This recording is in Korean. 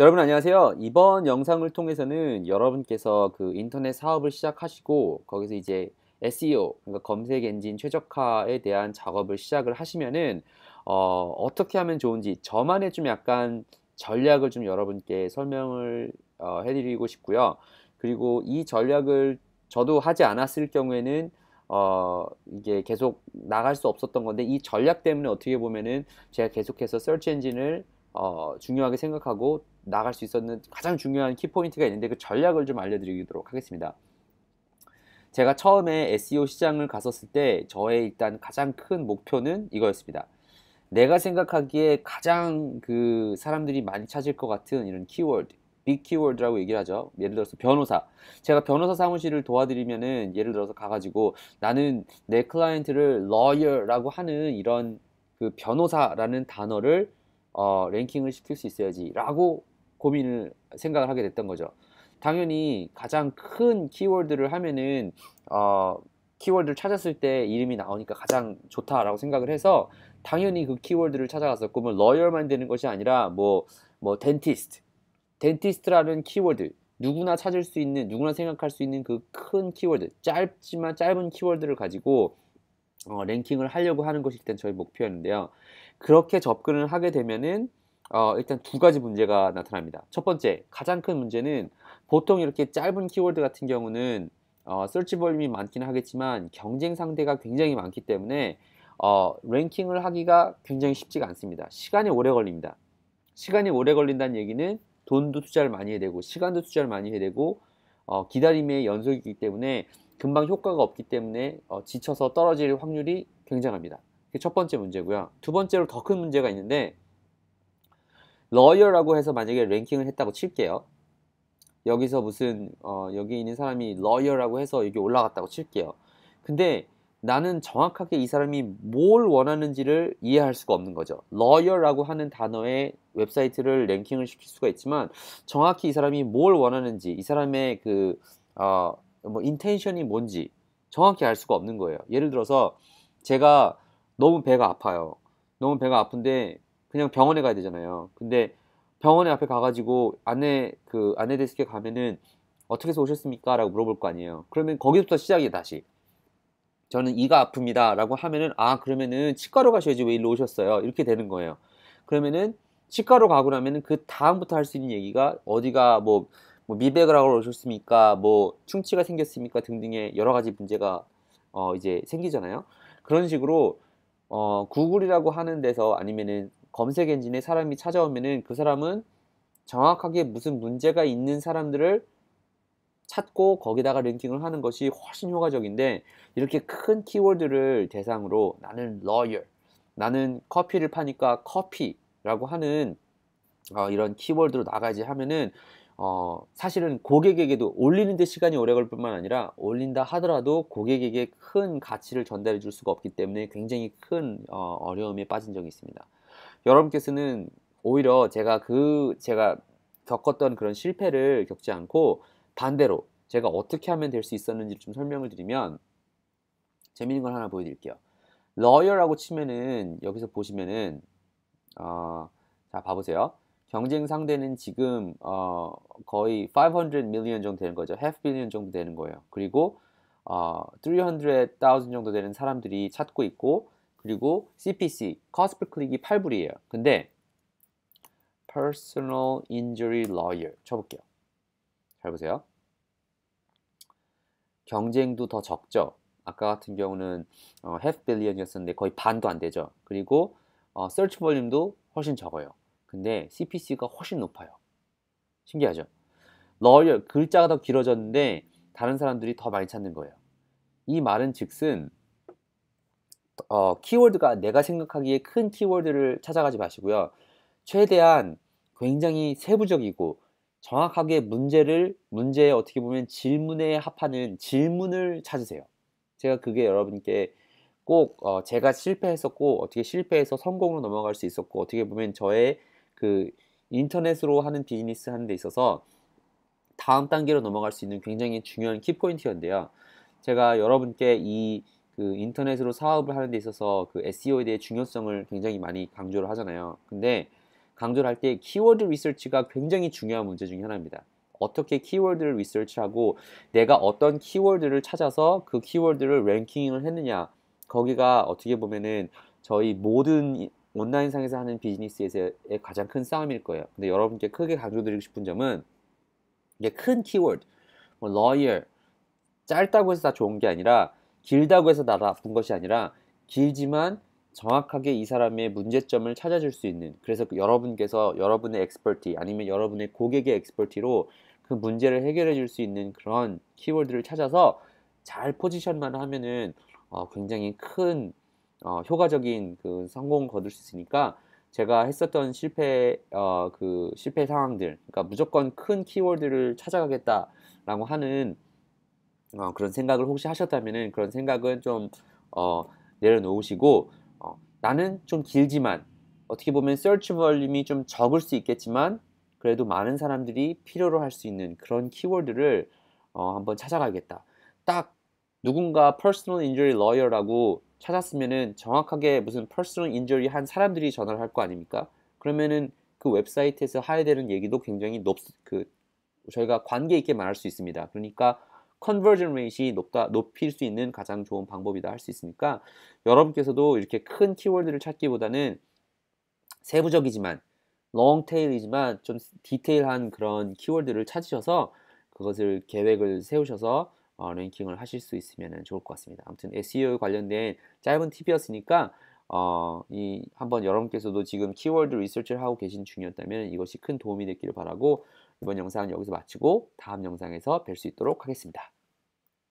여러분 안녕하세요. 이번 영상을 통해서는 여러분께서 그 인터넷 사업을 시작하시고 거기서 이제 SEO 그러니까 검색 엔진 최적화에 대한 작업을 시작을 하시면은 어, 어떻게 하면 좋은지 저만의 좀 약간 전략을 좀 여러분께 설명을 어, 해드리고 싶고요. 그리고 이 전략을 저도 하지 않았을 경우에는 어, 이게 계속 나갈 수 없었던 건데 이 전략 때문에 어떻게 보면은 제가 계속해서 서치 엔진을 어, 중요하게 생각하고 나갈 수 있었는 가장 중요한 키포인트가 있는데 그 전략을 좀 알려드리도록 하겠습니다. 제가 처음에 SEO 시장을 갔었을 때 저의 일단 가장 큰 목표는 이거였습니다. 내가 생각하기에 가장 그 사람들이 많이 찾을 것 같은 이런 키워드, 빅 키워드라고 얘기를 하죠. 예를 들어서 변호사. 제가 변호사 사무실을 도와드리면은 예를 들어서 가가지고 나는 내 클라이언트를 lawyer라고 하는 이런 그 변호사라는 단어를 어, 랭킹을 시킬 수 있어야지라고 고민을 생각을 하게 됐던 거죠. 당연히 가장 큰 키워드를 하면은 어, 키워드를 찾았을 때 이름이 나오니까 가장 좋다라고 생각을 해서 당연히 그 키워드를 찾아갔었고 뭐 러열만 되는 것이 아니라 뭐뭐 뭐 덴티스트 뭐 덴티스트라는 키워드 누구나 찾을 수 있는 누구나 생각할 수 있는 그 큰 키워드 짧지만 짧은 키워드를 가지고 어, 랭킹을 하려고 하는 것이 일단 저희 목표였는데요. 그렇게 접근을 하게 되면은 어, 일단 두 가지 문제가 나타납니다. 첫 번째, 가장 큰 문제는 보통 이렇게 짧은 키워드 같은 경우는 어, 서치 볼륨이 많긴 하겠지만 경쟁 상대가 굉장히 많기 때문에 어, 랭킹을 하기가 굉장히 쉽지가 않습니다. 시간이 오래 걸립니다. 시간이 오래 걸린다는 얘기는 돈도 투자를 많이 해야 되고 시간도 투자를 많이 해야 되고 어, 기다림의 연속이기 때문에 금방 효과가 없기 때문에 어, 지쳐서 떨어질 확률이 굉장합니다. 그게 첫 번째 문제고요. 두 번째로 더 큰 문제가 있는데 러이어라고 해서 만약에 랭킹을 했다고 칠게요. 여기서 무슨 어, 여기 있는 사람이 러이어라고 해서 여기 올라갔다고 칠게요. 근데 나는 정확하게 이 사람이 뭘 원하는지를 이해할 수가 없는 거죠. 러이어라고 하는 단어의 웹사이트를 랭킹을 시킬 수가 있지만 정확히 이 사람이 뭘 원하는지 이 사람의 그 어, 뭐 인텐션이 뭔지 정확히 알 수가 없는 거예요. 예를 들어서 제가 너무 배가 아파요. 너무 배가 아픈데 그냥 병원에 가야 되잖아요. 근데 병원에 앞에 가가지고 아내 그 아내 데스크에 가면은 어떻게 해서 오셨습니까?라고 물어볼 거 아니에요. 그러면 거기부터 시작이 다시. 저는 이가 아픕니다라고 하면은 아 그러면은 치과로 가셔야지 왜 일로 오셨어요? 이렇게 되는 거예요. 그러면은 치과로 가고 나면은 그 다음부터 할 수 있는 얘기가 어디가 뭐뭐 미백을 하고 오셨습니까? 뭐 충치가 생겼습니까? 등등의 여러 가지 문제가 어 이제 생기잖아요. 그런 식으로 어 구글이라고 하는 데서 아니면은 검색 엔진에 사람이 찾아오면은 그 사람은 정확하게 무슨 문제가 있는 사람들을 찾고 거기다가 랭킹을 하는 것이 훨씬 효과적인데 이렇게 큰 키워드를 대상으로 나는 lawyer, 나는 커피를 파니까 커피라고 하는 어, 이런 키워드로 나가지 하면은 어, 사실은 고객에게도 올리는데 시간이 오래 걸 뿐만 아니라 올린다 하더라도 고객에게 큰 가치를 전달해 줄 수가 없기 때문에 굉장히 큰 어, 려움에 빠진 적이 있습니다. 여러분께서는 오히려 제가 그 제가 겪었던 그런 실패를 겪지 않고 반대로 제가 어떻게 하면 될 수 있었는지 를좀 설명을 드리면 재밌는 걸 하나 보여드릴게요. 러이어라고 치면은 여기서 보시면은 어, 자 봐보세요. 경쟁 상대는 지금 어, 거의 500 million 정도 되는 거죠. half billion 정도 되는 거예요. 그리고 어, 300,000 정도 되는 사람들이 찾고 있고 그리고 CPC, cost per click이 8불이에요. 근데 personal injury lawyer 쳐볼게요. 잘 보세요. 경쟁도 더 적죠. 아까 같은 경우는 어, half billion이었었는데 거의 반도 안 되죠. 그리고 어, search volume도 훨씬 적어요. 근데 CPC가 훨씬 높아요. 신기하죠? 러열 글자가 더 길어졌는데 다른 사람들이 더 많이 찾는 거예요. 이 말은 즉슨 어, 키워드가 내가 생각하기에 큰 키워드를 찾아가지 마시고요. 최대한 굉장히 세부적이고 정확하게 문제를 문제에 어떻게 보면 질문에 합하는 질문을 찾으세요. 제가 그게 여러분께 꼭 어, 제가 실패했었고 어떻게 실패해서 성공으로 넘어갈 수 있었고 어떻게 보면 저의 그 인터넷으로 하는 비즈니스 하는 데 있어서 다음 단계로 넘어갈 수 있는 굉장히 중요한 키포인트였는데요. 제가 여러분께 이 그 인터넷으로 사업을 하는 데 있어서 그 SEO에 대해 중요성을 굉장히 많이 강조를 하잖아요. 근데 강조를 할 때 키워드 리서치가 굉장히 중요한 문제 중에 하나입니다. 어떻게 키워드를 리서치하고 내가 어떤 키워드를 찾아서 그 키워드를 랭킹을 했느냐 거기가 어떻게 보면은 저희 모든 온라인상에서 하는 비즈니스에서의 가장 큰 싸움일 거예요. 근데 여러분께 크게 강조드리고 싶은 점은 이게 큰 키워드, 뭐 lawyer, 짧다고 해서 다 좋은 게 아니라 길다고 해서 다 나쁜 것이 아니라 길지만 정확하게 이 사람의 문제점을 찾아줄 수 있는 그래서 여러분께서 여러분의 엑스퍼티 아니면 여러분의 고객의 엑스퍼티로 그 문제를 해결해 줄 수 있는 그런 키워드를 찾아서 잘 포지션만 하면은 어, 굉장히 큰 어, 효과적인 그 성공 을 거둘 수 있으니까 제가 했었던 실패 어, 그 실패 상황들 그러니까 무조건 큰 키워드를 찾아가겠다라고 하는 어, 그런 생각을 혹시 하셨다면은 그런 생각은 좀 어, 내려놓으시고 어, 나는 좀 길지만 어떻게 보면 서치 볼륨이 좀 적을 수 있겠지만 그래도 많은 사람들이 필요로 할 수 있는 그런 키워드를 어, 한번 찾아가겠다. 딱 누군가 personal injury lawyer라고 찾았으면은 정확하게 무슨 퍼스널 인저리 한 사람들이 전화를 할 거 아닙니까? 그러면은 그 웹사이트에서 해야 되는 얘기도 굉장히 높, 그, 저희가 관계 있게 말할 수 있습니다. 그러니까 컨버전 레이시 높다 높일 수 있는 가장 좋은 방법이다 할 수 있으니까 여러분께서도 이렇게 큰 키워드를 찾기보다는 세부적이지만 롱테일이지만 좀 디테일한 그런 키워드를 찾으셔서 그것을 계획을 세우셔서 어, 랭킹을 하실 수 있으면 좋을 것 같습니다. 아무튼 SEO 관련된 짧은 팁이었으니까 어, 이 한번 여러분께서도 지금 키워드 리서치를 하고 계신 중이었다면 이것이 큰 도움이 됐기를 바라고 이번 영상은 여기서 마치고 다음 영상에서 뵐 수 있도록 하겠습니다.